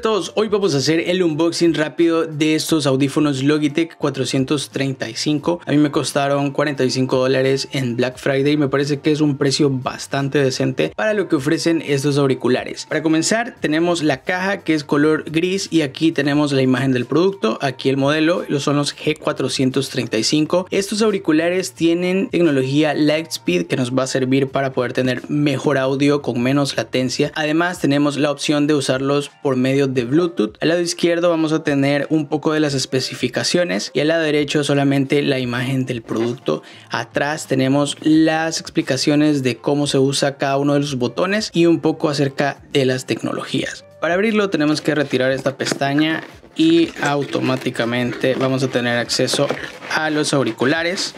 todos, hoy vamos a hacer el unboxing rápido de estos audífonos Logitech 435. A mí me costaron 45 dólares en Black Friday y me parece que es un precio bastante decente para lo que ofrecen estos auriculares. Para comenzar tenemos la caja que es color gris y aquí tenemos la imagen del producto, aquí el modelo, son los G435. Estos auriculares tienen tecnología Lightspeed que nos va a servir para poder tener mejor audio con menos latencia. Además tenemos la opción de usarlos por medio de Bluetooth. Al lado izquierdo vamos a tener un poco de las especificaciones y al lado derecho solamente la imagen del producto. Atrás tenemos las explicaciones de cómo se usa cada uno de los botones y un poco acerca de las tecnologías. Para abrirlo tenemos que retirar esta pestaña y automáticamente vamos a tener acceso a los auriculares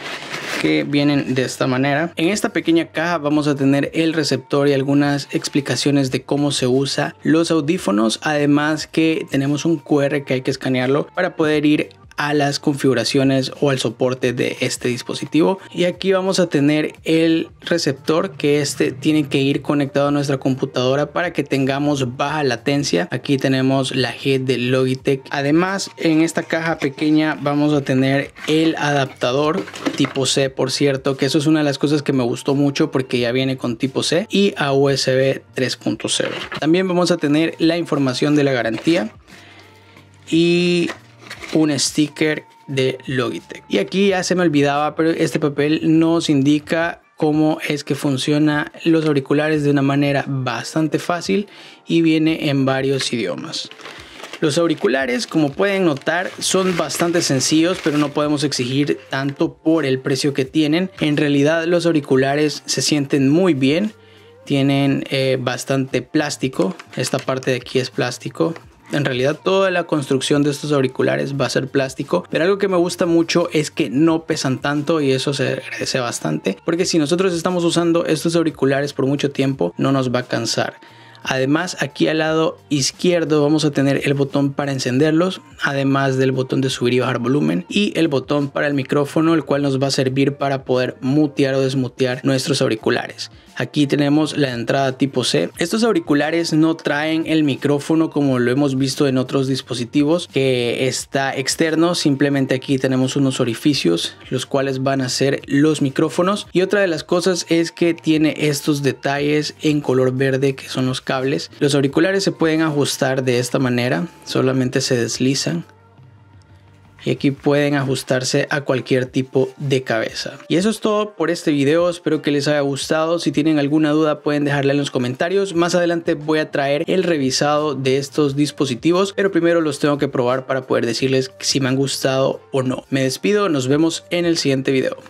que vienen de esta manera. En esta pequeña caja vamos a tener el receptor y algunas explicaciones de cómo se usa los audífonos, además que tenemos un QR que hay que escanearlo para poder ir a las configuraciones o al soporte de este dispositivo y aquí vamos a tener el receptor que este tiene que ir conectado a nuestra computadora para que tengamos baja latencia aquí tenemos la head de Logitech además en esta caja pequeña vamos a tener el adaptador tipo C por cierto que eso es una de las cosas que me gustó mucho porque ya viene con tipo C y a USB 3.0 también vamos a tener la información de la garantía y un sticker de Logitech. Y aquí ya se me olvidaba, pero este papel nos indica cómo es que funciona los auriculares de una manera bastante fácil y viene en varios idiomas. Los auriculares, como pueden notar, son bastante sencillos, pero no podemos exigir tanto por el precio que tienen. En realidad los auriculares se sienten muy bien, tienen eh, bastante plástico, esta parte de aquí es plástico, en realidad toda la construcción de estos auriculares va a ser plástico, pero algo que me gusta mucho es que no pesan tanto y eso se agradece bastante, porque si nosotros estamos usando estos auriculares por mucho tiempo no nos va a cansar. Además, aquí al lado izquierdo vamos a tener el botón para encenderlos, además del botón de subir y bajar volumen y el botón para el micrófono, el cual nos va a servir para poder mutear o desmutear nuestros auriculares. Aquí tenemos la entrada tipo C. Estos auriculares no traen el micrófono como lo hemos visto en otros dispositivos que está externo. Simplemente aquí tenemos unos orificios los cuales van a ser los micrófonos. Y otra de las cosas es que tiene estos detalles en color verde que son los cables. Los auriculares se pueden ajustar de esta manera. Solamente se deslizan y aquí pueden ajustarse a cualquier tipo de cabeza. Y eso es todo por este video, espero que les haya gustado, si tienen alguna duda pueden dejarla en los comentarios, más adelante voy a traer el revisado de estos dispositivos, pero primero los tengo que probar para poder decirles si me han gustado o no. Me despido, nos vemos en el siguiente video.